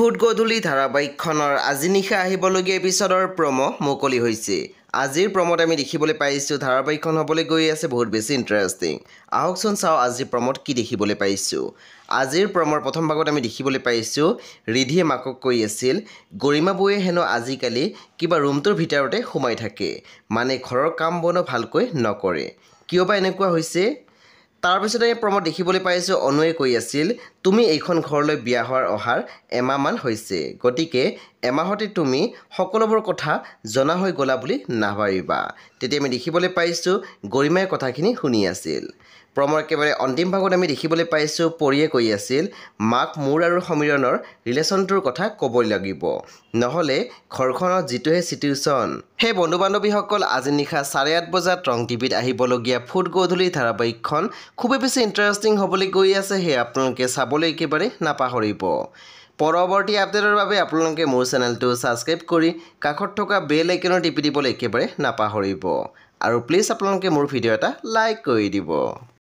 foot গধূলি ধাৰাবাহিকখনৰ আজি নিশা আহিবলগীয়া এপিছডৰ প্ৰম' মুকলি হৈছে আজিৰ প্ৰম'ত আমি দেখিবলৈ পাইছোঁ ধাৰাবাহিকখন হ'বলৈ গৈ আছে বহুত বেছি ইণ্টাৰেষ্টিং আহকচোন চাওঁ আজিৰ প্ৰম'ত কি দেখিবলৈ পাইছোঁ আজিৰ প্ৰম'ৰ প্ৰথম ভাগত আমি দেখিবলৈ পাইছোঁ ৰিধিয়ে মাকক কৈ আছিল গৰিমা বৌয়ে হেনো আজিকালি কিবা ৰুমটোৰ ভিতৰতে সোমাই থাকে মানে ঘৰৰ কাম বনো ভালকৈ নকৰে কিয় বা এনেকুৱা হৈছে তাৰপিছতে এই প্ৰমত দেখিবলৈ পাইছোঁ অনুৱে কৈ আছিল তুমি এইখন ঘৰলৈ বিয়া হোৱাৰ অহাৰ এমাহমান হৈছে গতিকে এমাহতে তুমি সকলোবোৰ কথা জনা হৈ গ'লা বুলি নাভাবিবা তেতিয়া আমি দেখিবলৈ পাইছোঁ গৰিমাই কথাখিনি শুনি আছিল প্ৰমৰ একেবাৰে অন্তিম ভাগত আমি দেখিবলৈ পাইছোঁ পৰিয়ে কৈ আছিল মাক মোৰ আৰু সমীৰণৰ ৰিলেশ্যনটোৰ কথা ক'ব লাগিব নহ'লে ঘৰখনৰ যিটোহে চিটুৱেশ্যন সেই বন্ধু বান্ধৱীসকল আজি নিশা চাৰে আঠ বজাত ৰং টিভিত আহিবলগীয়া ফুট গধূলি ধাৰাবাহিকখন খুবেই বেছি ইণ্টাৰেষ্টিং হ'বলৈ গৈ আছে সেয়ে আপোনালোকে চাবলৈ একেবাৰে নাপাহৰিব পৰৱৰ্তী আপডেটৰ বাবে আপোনালোকে মোৰ চেনেলটো ছাবস্ক্ৰাইব কৰি কাষত থকা বেল আইকনো টিপি দিবলৈ একেবাৰে নাপাহৰিব আৰু প্লিজ আপোনালোকে মোৰ ভিডিঅ' এটা লাইক কৰি দিব